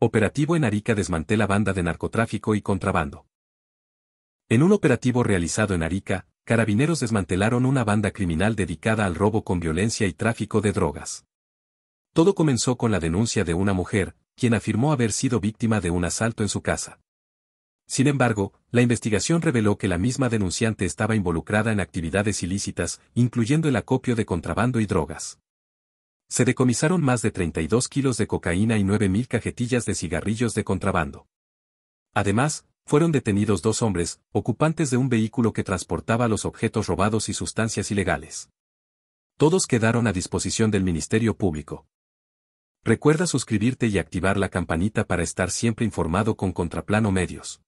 Operativo en Arica desmantela banda de narcotráfico y contrabando. En un operativo realizado en Arica, carabineros desmantelaron una banda criminal dedicada al robo con violencia y tráfico de drogas. Todo comenzó con la denuncia de una mujer, quien afirmó haber sido víctima de un asalto en su casa. Sin embargo, la investigación reveló que la misma denunciante estaba involucrada en actividades ilícitas, incluyendo el acopio de contrabando y drogas. Se decomisaron más de 32 kilos de cocaína y 9.000 cajetillas de cigarrillos de contrabando. Además, fueron detenidos dos hombres, ocupantes de un vehículo que transportaba los objetos robados y sustancias ilegales. Todos quedaron a disposición del Ministerio Público. Recuerda suscribirte y activar la campanita para estar siempre informado con Contraplano Medios.